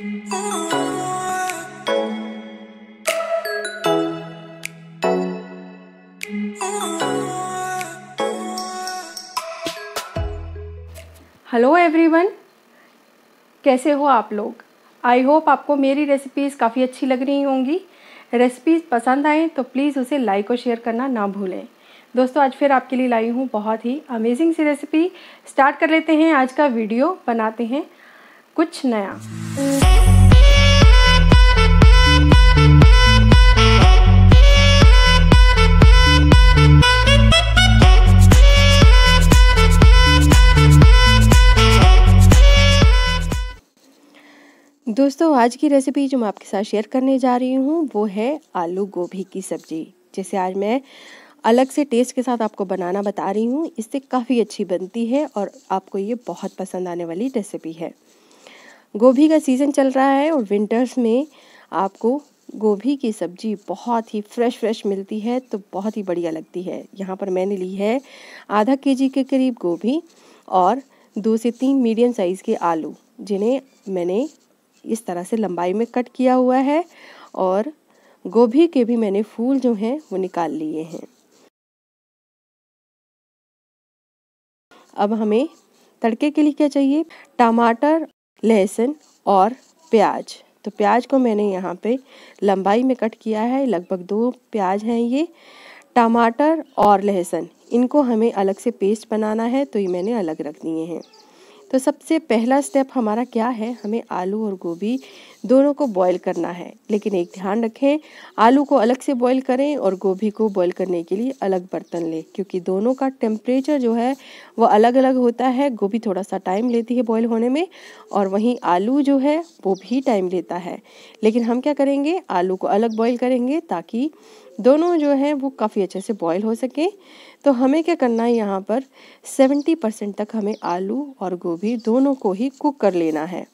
Hello everyone कैसे हो आप लोग आई होप आपको मेरी रेसिपीज़ काफ़ी अच्छी लग रही होंगी रेसिपीज़ पसंद आएँ तो प्लीज़ उसे लाइक और शेयर करना ना भूलें दोस्तों आज फिर आपके लिए लाई हूँ बहुत ही अमेजिंग सी रेसिपी स्टार्ट कर लेते हैं आज का वीडियो बनाते हैं कुछ नया दोस्तों आज की रेसिपी जो मैं आपके साथ शेयर करने जा रही हूँ वो है आलू गोभी की सब्ज़ी जैसे आज मैं अलग से टेस्ट के साथ आपको बनाना बता रही हूँ इससे काफ़ी अच्छी बनती है और आपको ये बहुत पसंद आने वाली रेसिपी है गोभी का सीज़न चल रहा है और विंटर्स में आपको गोभी की सब्ज़ी बहुत ही फ्रेश फ्रेश मिलती है तो बहुत ही बढ़िया लगती है यहाँ पर मैंने ली है आधा जी के करीब गोभी और दो से तीन मीडियम साइज़ के आलू जिन्हें मैंने इस तरह से लंबाई में कट किया हुआ है और गोभी के भी मैंने फूल जो हैं वो निकाल लिए हैं अब हमें तड़के के लिए क्या चाहिए टमाटर लहसुन और प्याज तो प्याज को मैंने यहाँ पे लंबाई में कट किया है लगभग दो प्याज हैं ये टमाटर और लहसुन इनको हमें अलग से पेस्ट बनाना है तो ये मैंने अलग रख दिए हैं तो सबसे पहला स्टेप हमारा क्या है हमें आलू और गोभी दोनों को बॉईल करना है लेकिन एक ध्यान रखें आलू को अलग से बॉईल करें और गोभी को बॉईल करने के लिए अलग बर्तन लें क्योंकि दोनों का टेम्परेचर जो है वो अलग अलग होता है गोभी थोड़ा सा टाइम लेती है बॉईल होने में और वहीं आलू जो है वो भी टाइम लेता है लेकिन हम क्या करेंगे आलू को अलग बॉयल करेंगे ताकि दोनों जो है वो काफ़ी अच्छे से बॉईल हो सके तो हमें क्या करना है यहाँ पर 70 परसेंट तक हमें आलू और गोभी दोनों को ही कुक कर लेना है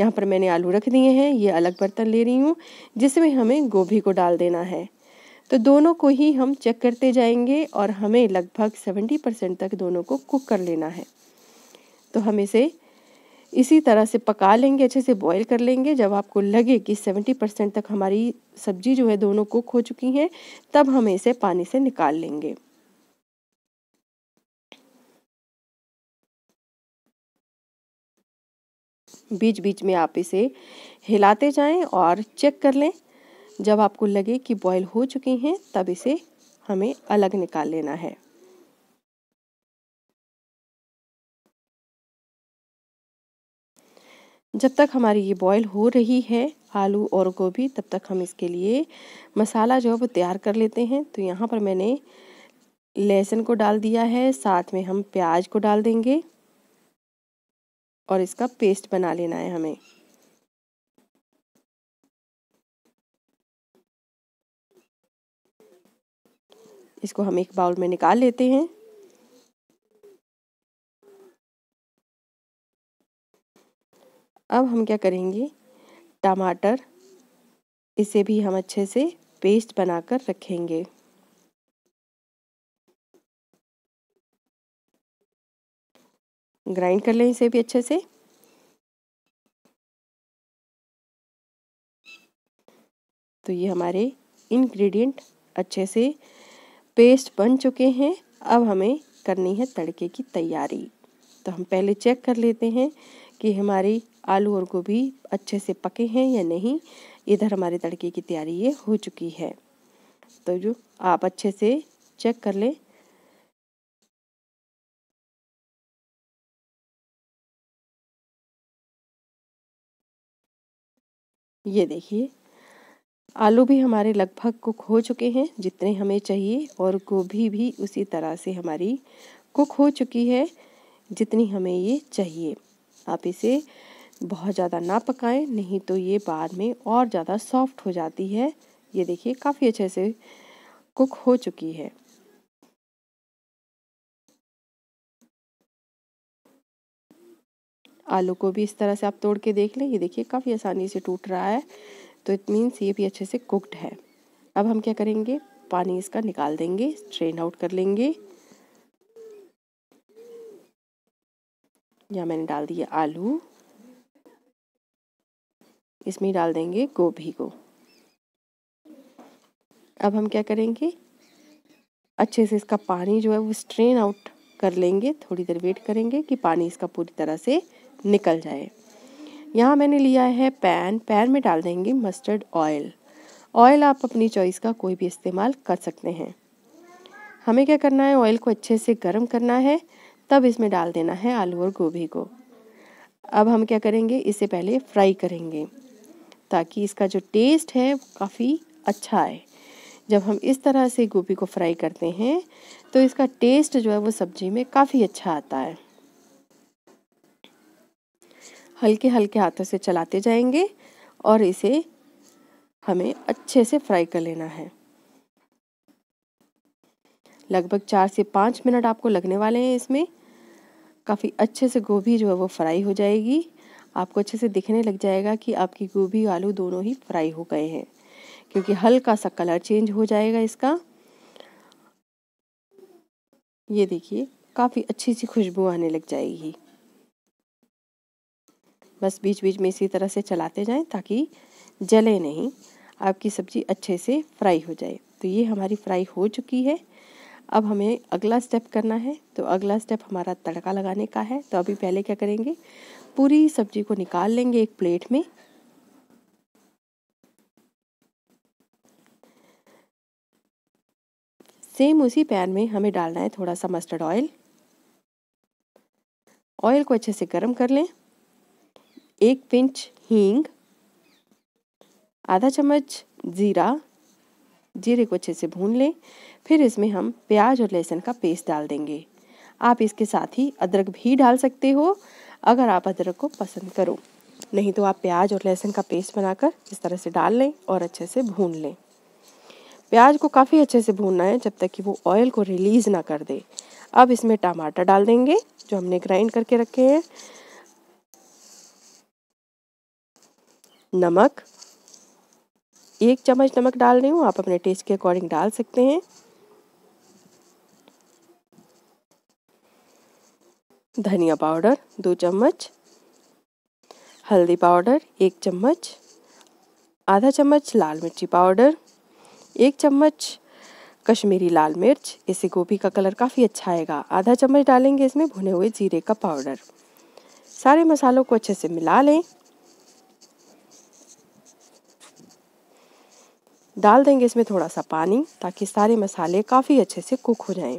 यहाँ पर मैंने आलू रख दिए हैं ये अलग बर्तन ले रही हूँ जिसमें हमें गोभी को डाल देना है तो दोनों को ही हम चेक करते जाएंगे और हमें लगभग 70 परसेंट तक दोनों को कुक कर लेना है तो हम इसे इसी तरह से पका लेंगे अच्छे से बॉईल कर लेंगे जब आपको लगे कि 70 परसेंट तक हमारी सब्जी जो है दोनों कुक हो चुकी हैं तब हम इसे पानी से निकाल लेंगे बीच बीच में आप इसे हिलाते जाएं और चेक कर लें जब आपको लगे कि बॉईल हो चुकी हैं तब इसे हमें अलग निकाल लेना है जब तक हमारी ये बॉईल हो रही है आलू और गोभी तब तक हम इसके लिए मसाला जो है वो तैयार कर लेते हैं तो यहाँ पर मैंने लहसुन को डाल दिया है साथ में हम प्याज को डाल देंगे और इसका पेस्ट बना लेना है हमें इसको हम एक बाउल में निकाल लेते हैं अब हम क्या करेंगे टमाटर इसे भी हम अच्छे से पेस्ट बनाकर रखेंगे ग्राइंड कर लें इसे भी अच्छे से तो ये हमारे इंग्रेडिएंट अच्छे से पेस्ट बन चुके हैं अब हमें करनी है तड़के की तैयारी तो हम पहले चेक कर लेते हैं कि हमारी आलू और गोभी अच्छे से पके हैं या नहीं इधर हमारे तड़के की तैयारी ये हो चुकी है तो जो आप अच्छे से चेक कर लें ये देखिए आलू भी हमारे लगभग कुक हो चुके हैं जितने हमें चाहिए और गोभी भी उसी तरह से हमारी कुक हो चुकी है जितनी हमें ये चाहिए आप इसे बहुत ज़्यादा ना पकाएं नहीं तो ये बाद में और ज़्यादा सॉफ्ट हो जाती है ये देखिए काफ़ी अच्छे से कुक हो चुकी है आलू को भी इस तरह से आप तोड़ के देख लें ये देखिए काफ़ी आसानी से टूट रहा है तो इट मीन्स ये भी अच्छे से कुकड है अब हम क्या करेंगे पानी इसका निकाल देंगे स्ट्रेन आउट कर लेंगे यहाँ मैंने डाल दिया आलू इसमें डाल देंगे गोभी को अब हम क्या करेंगे अच्छे से इसका पानी जो है वो स्ट्रेन आउट कर लेंगे थोड़ी देर वेट करेंगे कि पानी इसका पूरी तरह से निकल जाए यहाँ मैंने लिया है पैन पैन में डाल देंगे मस्टर्ड ऑयल ऑयल आप अपनी चॉइस का कोई भी इस्तेमाल कर सकते हैं हमें क्या करना है ऑयल को अच्छे से गर्म करना है तब इसमें डाल देना है आलू और गोभी को अब हम क्या करेंगे इसे पहले फ्राई करेंगे ताकि इसका जो टेस्ट है काफ़ी अच्छा आए जब हम इस तरह से गोभी को फ्राई करते हैं तो इसका टेस्ट जो है वो सब्जी में काफ़ी अच्छा आता है हल्के हल्के हाथों से चलाते जाएंगे और इसे हमें अच्छे से फ्राई कर लेना है लगभग चार से पाँच मिनट आपको लगने वाले हैं इसमें काफ़ी अच्छे से गोभी जो है वो फ्राई हो जाएगी आपको अच्छे से दिखने लग जाएगा कि आपकी गोभी आलू दोनों ही फ्राई हो गए हैं क्योंकि हल्का सा कलर चेंज हो जाएगा इसका ये देखिए काफ़ी अच्छी सी खुशबू आने लग जाएगी बस बीच बीच में इसी तरह से चलाते जाएं ताकि जले नहीं आपकी सब्ज़ी अच्छे से फ्राई हो जाए तो ये हमारी फ्राई हो चुकी है अब हमें अगला स्टेप करना है तो अगला स्टेप हमारा तड़का लगाने का है तो अभी पहले क्या करेंगे पूरी सब्जी को निकाल लेंगे एक प्लेट में सेम उसी पैन में हमें डालना है थोड़ा सा मस्टर्ड ऑयल ऑयल को अच्छे से गर्म कर लें एक पिंच हींग आधा चम्मच ज़ीरा जीरे को अच्छे से भून लें फिर इसमें हम प्याज और लहसुन का पेस्ट डाल देंगे आप इसके साथ ही अदरक भी डाल सकते हो अगर आप अदरक को पसंद करो नहीं तो आप प्याज और लहसुन का पेस्ट बनाकर इस तरह से डाल लें और अच्छे से भून लें प्याज को काफ़ी अच्छे से भूनना है जब तक कि वो ऑयल को रिलीज़ ना कर दे अब इसमें टमाटर डाल देंगे जो हमने ग्राइंड करके रखे हैं नमक एक चम्मच नमक डाल रही हूँ आप अपने टेस्ट के अकॉर्डिंग डाल सकते हैं धनिया पाउडर दो चम्मच हल्दी पाउडर एक चम्मच आधा चम्मच लाल मिर्ची पाउडर एक चम्मच कश्मीरी लाल मिर्च इससे गोभी का कलर काफ़ी अच्छा आएगा आधा चम्मच डालेंगे इसमें भुने हुए जीरे का पाउडर सारे मसालों को अच्छे से मिला लें डाल देंगे इसमें थोड़ा सा पानी ताकि सारे मसाले काफ़ी अच्छे से कुक हो जाएं।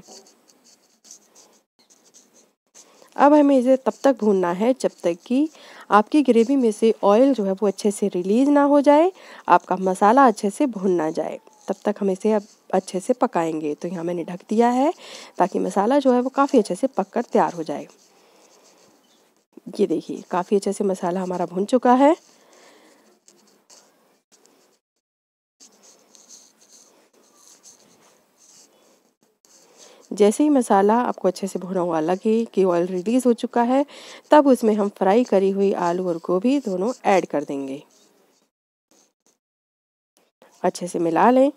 अब हमें इसे तब तक भूनना है जब तक कि आपकी ग्रेवी में से ऑयल जो है वो अच्छे से रिलीज ना हो जाए आपका मसाला अच्छे से भून ना जाए तब तक हम इसे अब अच्छे से पकाएंगे तो यहाँ मैंने ढक दिया है ताकि मसाला जो है वो काफ़ी अच्छे से पक कर तैयार हो जाए ये देखिए काफ़ी अच्छे से मसाला हमारा भुन चुका है जैसे ही मसाला आपको अच्छे से भुना हुआ लगे कि ऑयल रिलीज़ हो चुका है तब उसमें हम फ्राई करी हुई आलू और गोभी दोनों ऐड कर देंगे अच्छे से मिला लें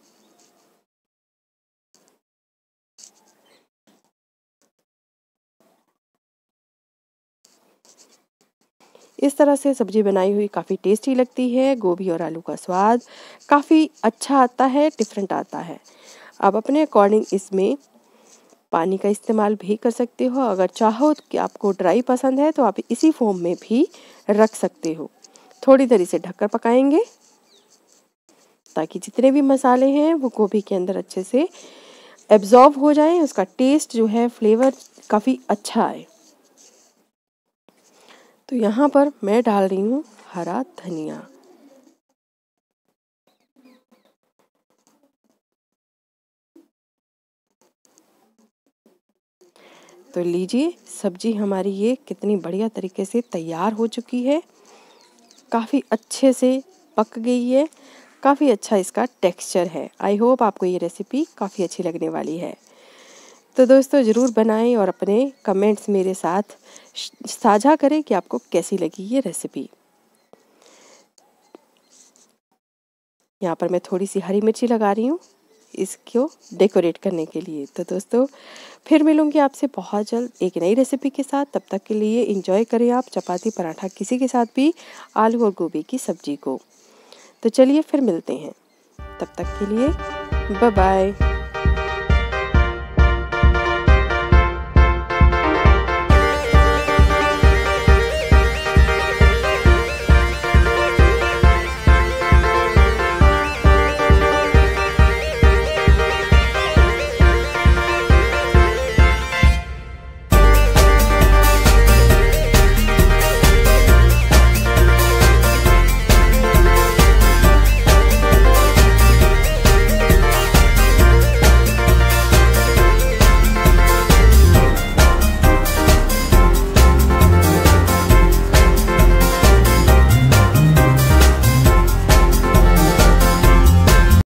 इस तरह से सब्जी बनाई हुई काफ़ी टेस्टी लगती है गोभी और आलू का स्वाद काफ़ी अच्छा आता है डिफरेंट आता है आप अपने अकॉर्डिंग इसमें पानी का इस्तेमाल भी कर सकते हो अगर चाहो कि आपको ड्राई पसंद है तो आप इसी फॉर्म में भी रख सकते हो थोड़ी देर इसे ढककर पकाएंगे ताकि जितने भी मसाले हैं वो गोभी के अंदर अच्छे से एब्जॉर्व हो जाए उसका टेस्ट जो है फ्लेवर काफ़ी अच्छा आए तो यहाँ पर मैं डाल रही हूँ हरा धनिया तो लीजिए सब्जी हमारी ये कितनी बढ़िया तरीके से तैयार हो चुकी है काफ़ी अच्छे से पक गई है काफ़ी अच्छा इसका टेक्सचर है आई होप आपको ये रेसिपी काफ़ी अच्छी लगने वाली है तो दोस्तों ज़रूर बनाएं और अपने कमेंट्स मेरे साथ साझा करें कि आपको कैसी लगी ये रेसिपी यहाँ पर मैं थोड़ी सी हरी मिर्ची लगा रही हूँ इसको डेकोरेट करने के लिए तो दोस्तों फिर मिलूँगी आपसे बहुत जल्द एक नई रेसिपी के साथ तब तक के लिए इंजॉय करें आप चपाती पराठा किसी के साथ भी आलू और गोभी की सब्जी को तो चलिए फिर मिलते हैं तब तक के लिए बाय बाय